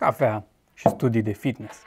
cafea și studii de fitness.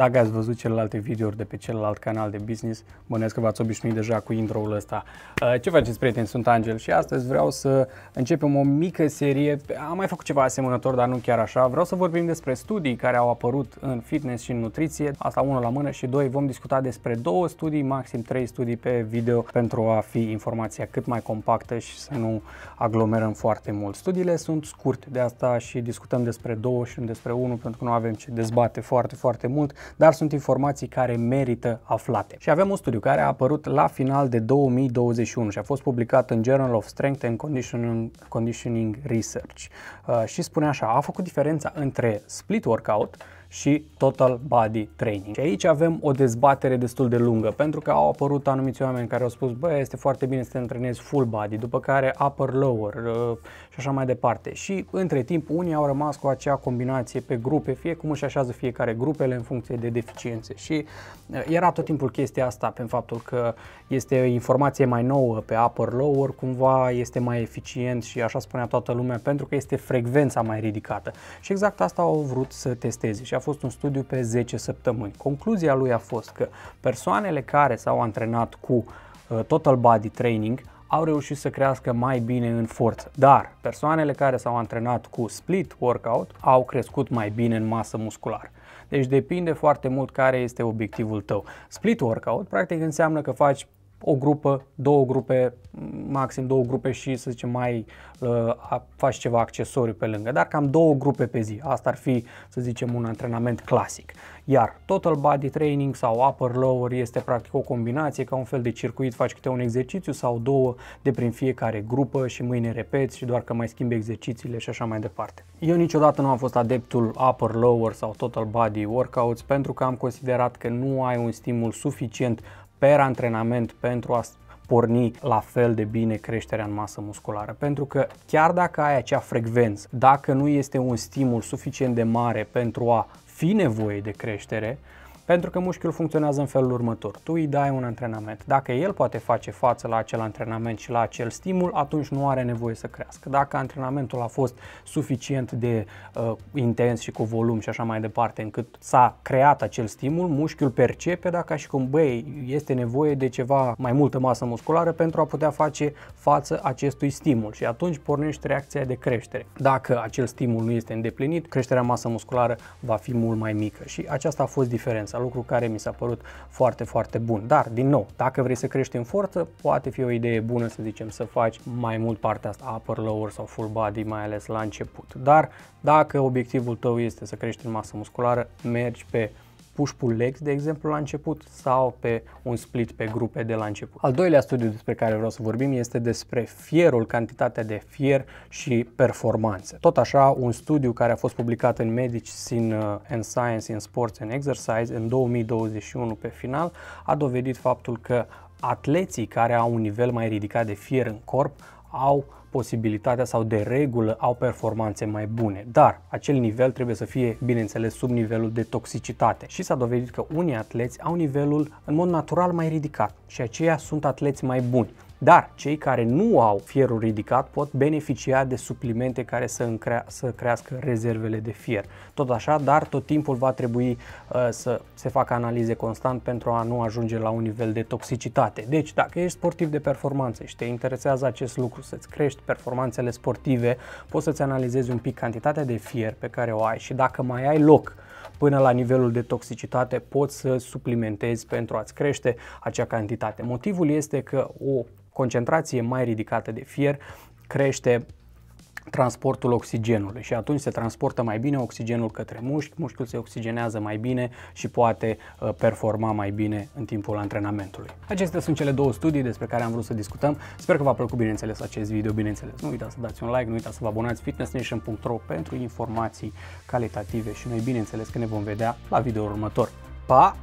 Dacă ați văzut celelalte videouri de pe celălalt canal de business, bănesc că v-ați obișnuit deja cu intro-ul ăsta. Uh, ce faceți, prieteni? Sunt Angel și astăzi vreau să începem o mică serie. Am mai făcut ceva asemănător, dar nu chiar așa. Vreau să vorbim despre studii care au apărut în fitness și în nutriție. Asta unul la mână și doi, vom discuta despre două studii, maxim trei studii pe video pentru a fi informația cât mai compactă și să nu aglomerăm foarte mult. Studiile sunt scurte, de asta și discutăm despre două și despre unul pentru că nu avem ce dezbate foarte, foarte mult dar sunt informații care merită aflate. Și avem un studiu care a apărut la final de 2021 și a fost publicat în Journal of Strength and Conditioning, Conditioning Research uh, și spune așa, a făcut diferența între split workout, și Total Body Training. Și aici avem o dezbatere destul de lungă, pentru că au apărut anumiți oameni care au spus, bă, este foarte bine să te antrenezi full body, după care upper, lower uh, și așa mai departe. Și între timp, unii au rămas cu acea combinație pe grupe, fie cum își așează fiecare grupele în funcție de deficiențe. Și uh, era tot timpul chestia asta, pe faptul că este informație mai nouă pe upper, lower, cumva este mai eficient și așa spunea toată lumea, pentru că este frecvența mai ridicată. Și exact asta au vrut să testeze. Și a a fost un studiu pe 10 săptămâni. Concluzia lui a fost că persoanele care s-au antrenat cu uh, total body training au reușit să crească mai bine în forță, dar persoanele care s-au antrenat cu split workout au crescut mai bine în masă musculară. Deci depinde foarte mult care este obiectivul tău. Split workout practic înseamnă că faci o grupă, două grupe, maxim două grupe și să zicem mai uh, faci ceva accesoriu pe lângă, dar cam două grupe pe zi. Asta ar fi, să zicem, un antrenament clasic. Iar total body training sau upper lower este practic o combinație, ca un fel de circuit, faci câte un exercițiu sau două de prin fiecare grupă și mâine repeți și doar că mai schimbi exercițiile și așa mai departe. Eu niciodată nu am fost adeptul upper lower sau total body workouts pentru că am considerat că nu ai un stimul suficient per antrenament pentru a porni la fel de bine creșterea în masă musculară. Pentru că chiar dacă ai acea frecvență, dacă nu este un stimul suficient de mare pentru a fi nevoie de creștere, pentru că mușchiul funcționează în felul următor. Tu îi dai un antrenament. Dacă el poate face față la acel antrenament și la acel stimul, atunci nu are nevoie să crească. Dacă antrenamentul a fost suficient de uh, intens și cu volum și așa mai departe, încât s-a creat acel stimul, mușchiul percepe dacă și cum, băi, este nevoie de ceva mai multă masă musculară pentru a putea face față acestui stimul și atunci pornește reacția de creștere. Dacă acel stimul nu este îndeplinit, creșterea masă musculară va fi mult mai mică și aceasta a fost diferența lucru care mi s-a părut foarte, foarte bun. Dar, din nou, dacă vrei să crești în forță, poate fi o idee bună, să zicem, să faci mai mult partea asta upper lower sau full body, mai ales la început. Dar, dacă obiectivul tău este să crești în masă musculară, mergi pe push-pull legs, de exemplu, la început sau pe un split pe grupe de la început. Al doilea studiu despre care vreau să vorbim este despre fierul, cantitatea de fier și performanțe. Tot așa, un studiu care a fost publicat în Medicine uh, and Science in Sports and Exercise în 2021 pe final a dovedit faptul că atleții care au un nivel mai ridicat de fier în corp au posibilitatea sau de regulă au performanțe mai bune, dar acel nivel trebuie să fie, bineînțeles, sub nivelul de toxicitate și s-a dovedit că unii atleți au nivelul în mod natural mai ridicat și aceia sunt atleți mai buni. Dar cei care nu au fierul ridicat pot beneficia de suplimente care să, încrea, să crească rezervele de fier. Tot așa, dar tot timpul va trebui uh, să se facă analize constant pentru a nu ajunge la un nivel de toxicitate. Deci, dacă ești sportiv de performanță și te interesează acest lucru, să-ți crești performanțele sportive, poți să-ți analizezi un pic cantitatea de fier pe care o ai și dacă mai ai loc până la nivelul de toxicitate poți să suplimentezi pentru a-ți crește acea cantitate. Motivul este că o concentrație mai ridicată de fier crește transportul oxigenului și atunci se transportă mai bine oxigenul către mușchi, mușchiul se oxigenează mai bine și poate uh, performa mai bine în timpul antrenamentului. Acestea sunt cele două studii despre care am vrut să discutăm. Sper că v-a plăcut bineînțeles acest video, bineînțeles. Nu uitați să dați un like, nu uitați să vă abonați fitnessnation.ro pentru informații calitative și noi bineînțeles că ne vom vedea la video următor. Pa!